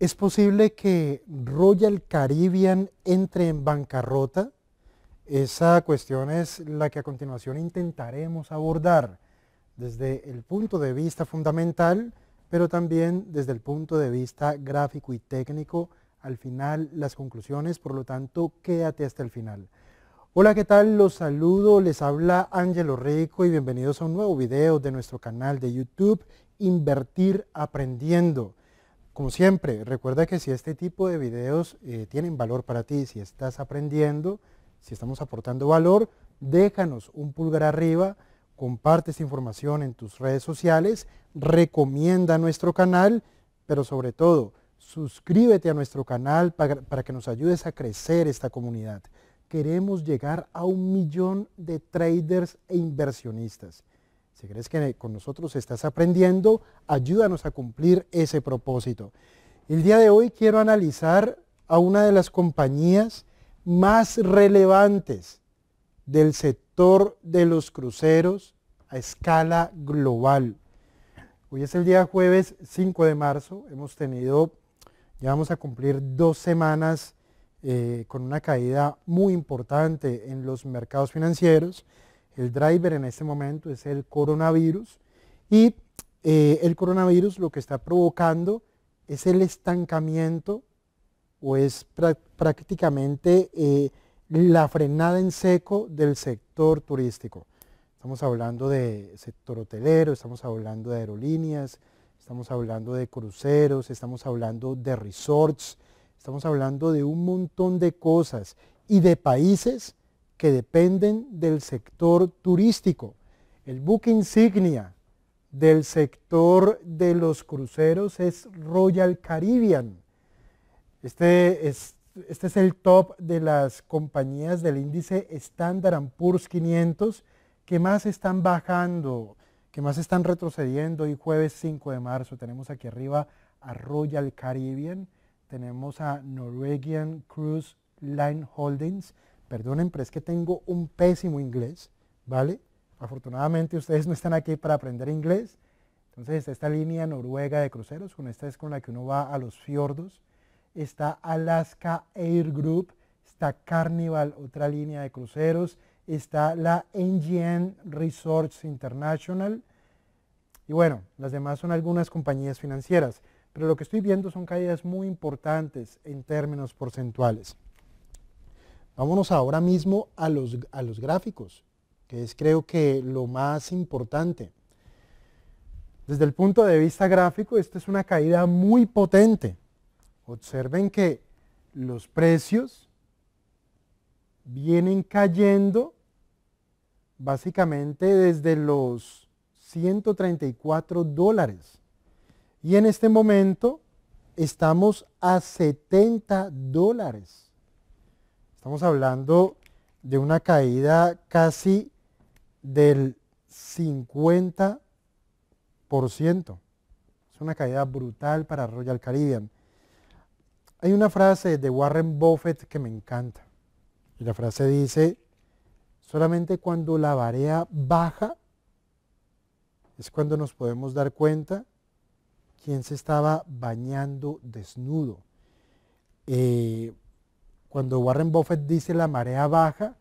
¿Es posible que Royal Caribbean entre en bancarrota? Esa cuestión es la que a continuación intentaremos abordar desde el punto de vista fundamental, pero también desde el punto de vista gráfico y técnico. Al final las conclusiones, por lo tanto, quédate hasta el final. Hola, ¿qué tal? Los saludo, les habla Ángelo Rico y bienvenidos a un nuevo video de nuestro canal de YouTube, Invertir Aprendiendo. Como siempre, recuerda que si este tipo de videos eh, tienen valor para ti, si estás aprendiendo, si estamos aportando valor, déjanos un pulgar arriba, comparte esta información en tus redes sociales, recomienda nuestro canal, pero sobre todo, suscríbete a nuestro canal para que nos ayudes a crecer esta comunidad. Queremos llegar a un millón de traders e inversionistas. Si crees que con nosotros estás aprendiendo, ayúdanos a cumplir ese propósito. El día de hoy quiero analizar a una de las compañías más relevantes del sector de los cruceros a escala global. Hoy es el día jueves 5 de marzo, hemos tenido, ya vamos a cumplir dos semanas eh, con una caída muy importante en los mercados financieros. El driver en este momento es el coronavirus y eh, el coronavirus lo que está provocando es el estancamiento o es prácticamente eh, la frenada en seco del sector turístico. Estamos hablando de sector hotelero, estamos hablando de aerolíneas, estamos hablando de cruceros, estamos hablando de resorts, estamos hablando de un montón de cosas y de países que dependen del sector turístico. El book insignia del sector de los cruceros es Royal Caribbean. Este es, este el top de las compañías del índice Standard Poor's 500 que más están bajando, que más están retrocediendo. Y jueves 5 de marzo tenemos aquí arriba a Royal Caribbean, tenemos a Norwegian Cruise Line Holdings, Perdonen, pero es que tengo un pésimo inglés, ¿vale? Afortunadamente ustedes no están aquí para aprender inglés. Entonces esta línea noruega de cruceros, con esta es con la que uno va a los fiordos. Está Alaska Air Group, está Carnival, otra línea de cruceros. Está la NGN Resorts International. Y bueno, las demás son algunas compañías financieras. Pero lo que estoy viendo son caídas muy importantes en términos porcentuales. Vámonos ahora mismo a los, a los gráficos, que es creo que lo más importante. Desde el punto de vista gráfico, esta es una caída muy potente. Observen que los precios vienen cayendo básicamente desde los 134 dólares. Y en este momento estamos a 70 dólares. Estamos hablando de una caída casi del 50%. Es una caída brutal para Royal Caribbean. Hay una frase de Warren Buffett que me encanta. Y la frase dice, solamente cuando la marea baja es cuando nos podemos dar cuenta quién se estaba bañando desnudo. Eh, cuando Warren Buffett dice la marea baja,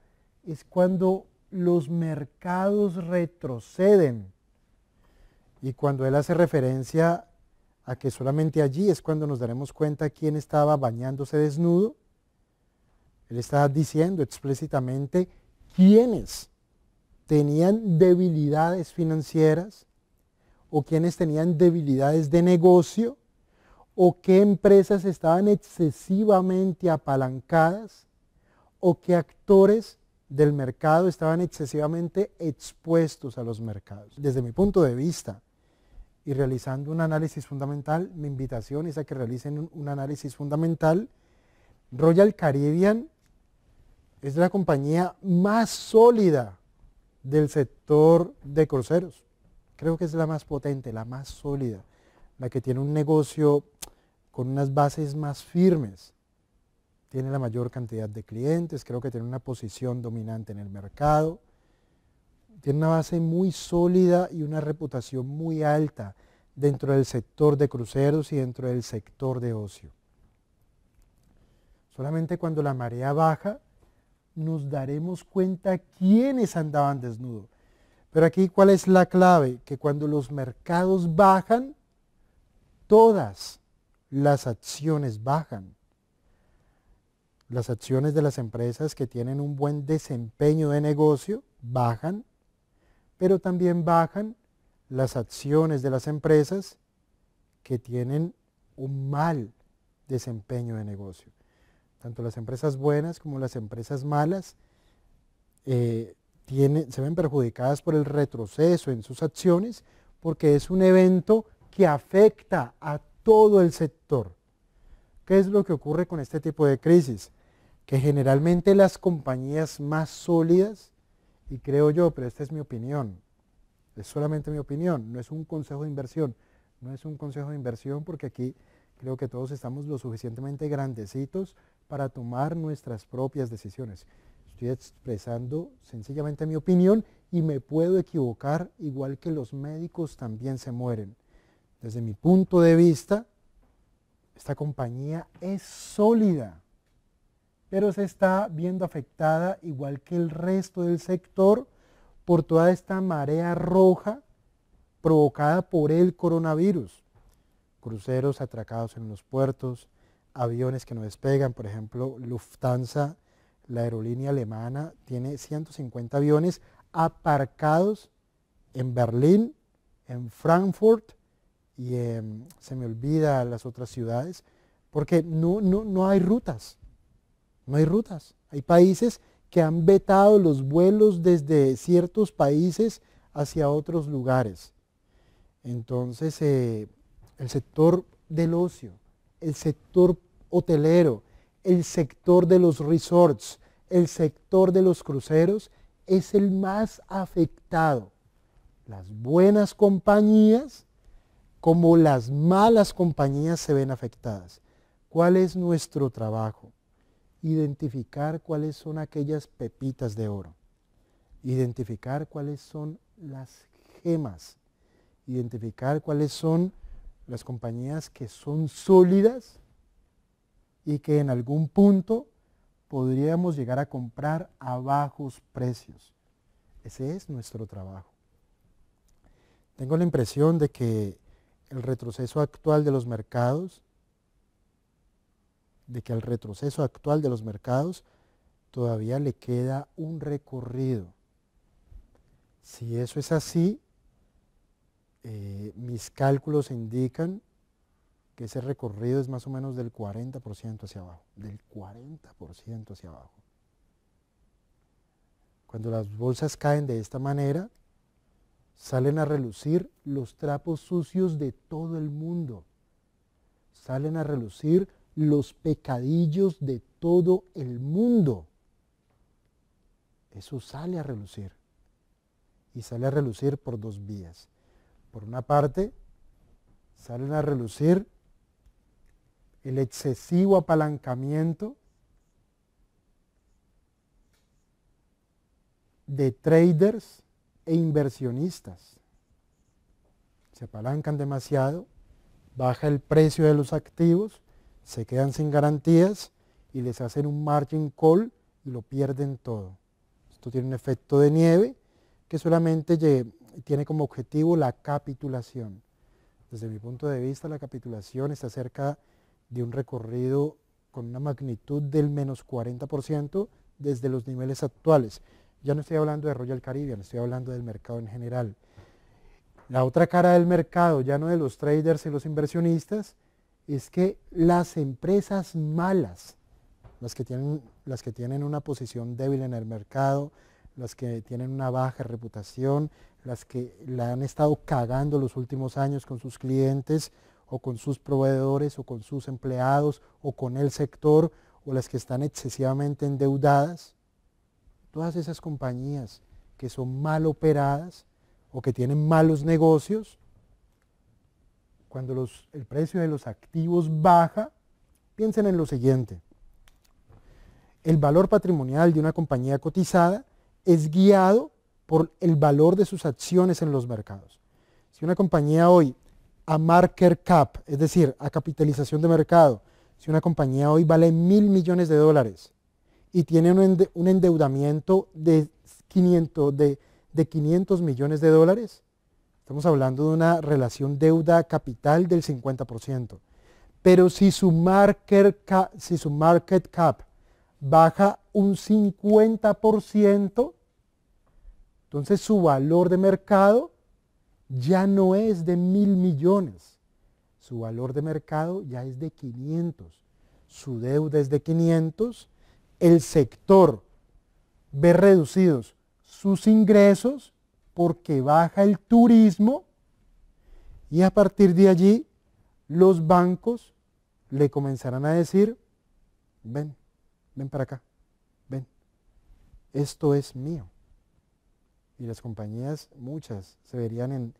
es cuando los mercados retroceden. Y cuando él hace referencia a que solamente allí es cuando nos daremos cuenta quién estaba bañándose desnudo, él está diciendo explícitamente quiénes tenían debilidades financieras o quienes tenían debilidades de negocio o qué empresas estaban excesivamente apalancadas o qué actores del mercado estaban excesivamente expuestos a los mercados. Desde mi punto de vista, y realizando un análisis fundamental, mi invitación es a que realicen un, análisis fundamental. Royal Caribbean es la compañía más sólida del sector de cruceros. Creo que es la más potente, la más sólida, la que tiene un negocio con unas bases más firmes. Tiene la mayor cantidad de clientes, creo que tiene una posición dominante en el mercado. Tiene una base muy sólida y una reputación muy alta dentro del sector de cruceros y dentro del sector de ocio. Solamente cuando la marea baja nos daremos cuenta quiénes andaban desnudos. Pero aquí, ¿cuál es la clave? Que cuando los mercados bajan, todas las acciones bajan. Las acciones de las empresas que tienen un buen desempeño de negocio bajan, pero también bajan las acciones de las empresas que tienen un mal desempeño de negocio. Tanto las empresas buenas como las empresas malas eh, se ven perjudicadas por el retroceso en sus acciones porque es un evento que afecta a todo el sector. ¿Qué es lo que ocurre con este tipo de crisis? Que generalmente las compañías más sólidas, y creo yo, pero esta es mi opinión, es solamente mi opinión, no es un consejo de inversión, no es un consejo de inversión porque aquí creo que todos estamos lo suficientemente grandecitos para tomar nuestras propias decisiones. Estoy expresando sencillamente mi opinión y me puedo equivocar igual que los médicos también se mueren. Desde mi punto de vista, esta compañía es sólida, pero se está viendo afectada, igual que el resto del sector, por toda esta marea roja provocada por el coronavirus. Cruceros atracados en los puertos, aviones que no despegan, por ejemplo, Lufthansa, la aerolínea alemana, tiene 150 aviones aparcados en Berlín, en Frankfurt, y em, se me olvida las otras ciudades, porque no, no, hay rutas, no hay rutas. Hay países que han vetado los vuelos desde ciertos países hacia otros lugares. Entonces, eh, el sector del ocio, el sector hotelero, el sector de los resorts, el sector de los cruceros es el más afectado. Las buenas compañías como las malas compañías se ven afectadas. ¿Cuál es nuestro trabajo? Identificar cuáles son aquellas pepitas de oro. Identificar cuáles son las gemas. Identificar cuáles son las compañías que son sólidas y que en algún punto podríamos llegar a comprar a bajos precios. Ese es nuestro trabajo. Tengo la impresión de que el retroceso actual de los mercados, de que al retroceso actual de los mercados todavía le queda un recorrido. Si eso es así, eh, mis cálculos indican que ese recorrido es más o menos del 40% hacia abajo, del 40% hacia abajo. Cuando las bolsas caen de esta manera, Salen a relucir los trapos sucios de todo el mundo. Salen a relucir los pecadillos de todo el mundo. Eso sale a relucir. Y sale a relucir por dos vías. Por una parte, salen a relucir el excesivo apalancamiento de traders e inversionistas. Se apalancan demasiado, baja el precio de los activos, se quedan sin garantías y les hacen un margin call y lo pierden todo. Esto tiene un efecto de nieve que solamente tiene como objetivo la capitulación. Desde mi punto de vista, la capitulación está cerca de un recorrido con una magnitud del menos 40% desde los niveles actuales. Ya no estoy hablando de Royal Caribbean, estoy hablando del mercado en general. La otra cara del mercado, ya no de los traders y los inversionistas, es que las empresas malas, las que tienen, las que tienen una posición débil en el mercado, las que tienen una baja reputación, las que la han estado cagando los últimos años con sus clientes o con sus proveedores o con sus empleados o con el sector o las que están excesivamente endeudadas, todas esas compañías que son mal operadas o que tienen malos negocios, cuando el precio de los activos baja, piensen en lo siguiente. El valor patrimonial de una compañía cotizada es guiado por el valor de sus acciones en los mercados. Si una compañía hoy a market cap, es decir, a capitalización de mercado, si una compañía hoy vale mil millones de dólares, y tiene un endeudamiento de 500, millones de dólares, estamos hablando de una relación deuda-capital del 50%. Pero si su, si su market cap baja un 50%, entonces su valor de mercado ya no es de mil millones, su valor de mercado ya es de 500. Su deuda es de 500 el sector ve reducidos sus ingresos porque baja el turismo y a partir de allí los bancos le comenzarán a decir, ven, ven para acá, ven, esto es mío. Y las compañías, muchas, se verían en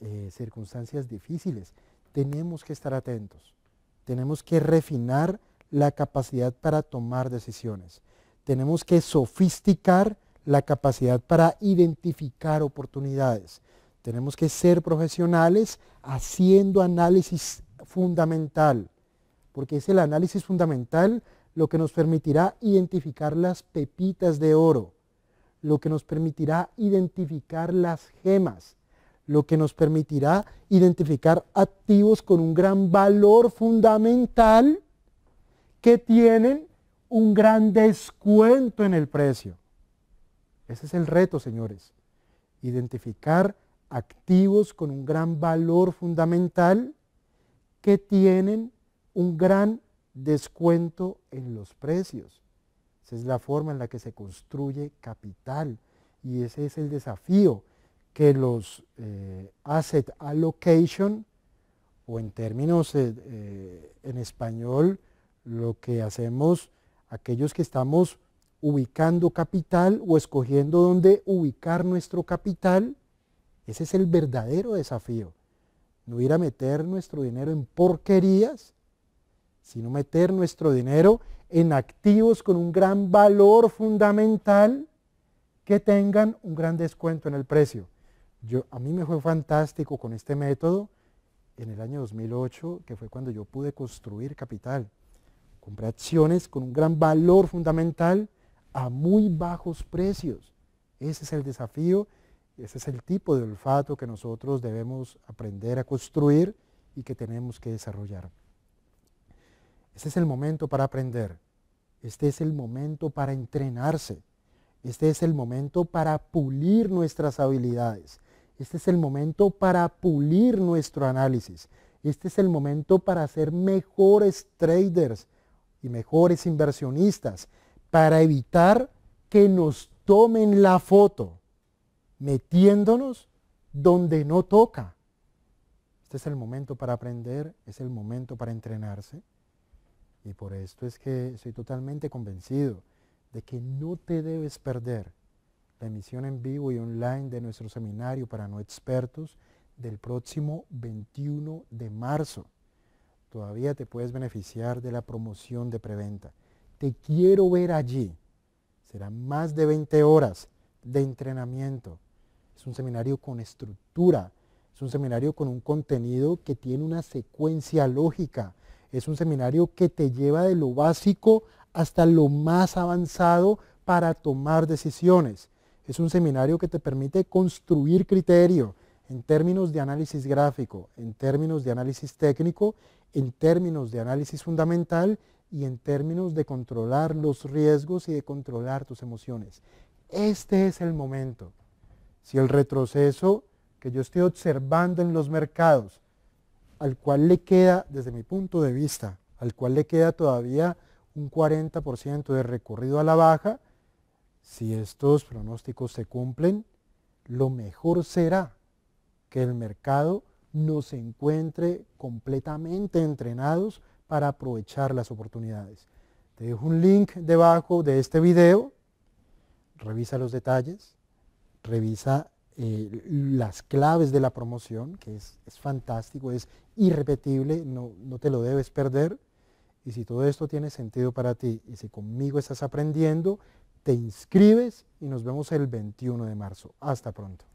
eh, circunstancias difíciles. Tenemos que estar atentos, tenemos que refinar la capacidad para tomar decisiones. Tenemos que sofisticar la capacidad para identificar oportunidades. Tenemos que ser profesionales haciendo análisis fundamental, porque es el análisis fundamental lo que nos permitirá identificar las pepitas de oro, lo que nos permitirá identificar las gemas, lo que nos permitirá identificar activos con un gran valor fundamental que tienen un gran descuento en el precio. Ese es el reto, señores. Identificar activos con un gran valor fundamental que tienen un gran descuento en los precios. Esa es la forma en la que se construye capital y ese es el desafío que los eh, asset allocation, o en términos eh, eh, en español, lo que hacemos aquellos que estamos ubicando capital o escogiendo dónde ubicar nuestro capital, ese es el verdadero desafío. No ir a meter nuestro dinero en porquerías, sino meter nuestro dinero en activos con un gran valor fundamental que tengan un gran descuento en el precio. a mí me fue fantástico con este método en el año 2008, que fue cuando yo pude construir capital. Comprar acciones con un gran valor fundamental a muy bajos precios. Ese es el desafío, ese es el tipo de olfato que nosotros debemos aprender a construir y que tenemos que desarrollar. Este es el momento para aprender, este es el momento para entrenarse, este es el momento para pulir nuestras habilidades, este es el momento para pulir nuestro análisis, este es el momento para ser mejores traders, y mejores inversionistas para evitar que nos tomen la foto metiéndonos donde no toca. Este es el momento para aprender, es el momento para entrenarse. Y por esto es que soy totalmente convencido de que no te debes perder la emisión en vivo y online de nuestro seminario para no expertos del próximo 21 de marzo todavía te puedes beneficiar de la promoción de preventa. Te quiero ver allí. Serán más de 20 horas de entrenamiento. Es un seminario con estructura. Es un seminario con un contenido que tiene una secuencia lógica. Es un seminario que te lleva de lo básico hasta lo más avanzado para tomar decisiones. Es un seminario que te permite construir criterio, en términos de análisis gráfico, en términos de análisis técnico, en términos de análisis fundamental y en términos de controlar los riesgos y de controlar tus emociones. Este es el momento. Si el retroceso que yo estoy observando en los mercados, al cual le queda, desde mi punto de vista, al cual le queda todavía un 40% de recorrido a la baja, si estos pronósticos se cumplen, lo mejor será que el mercado nos encuentre completamente entrenados para aprovechar las oportunidades. Te dejo un link debajo de este video, revisa los detalles, revisa eh, las claves de la promoción, que es, fantástico, es irrepetible, no, no te lo debes perder. Y si todo esto tiene sentido para ti y si conmigo estás aprendiendo, te inscribes y nos vemos el 21 de marzo. Hasta pronto.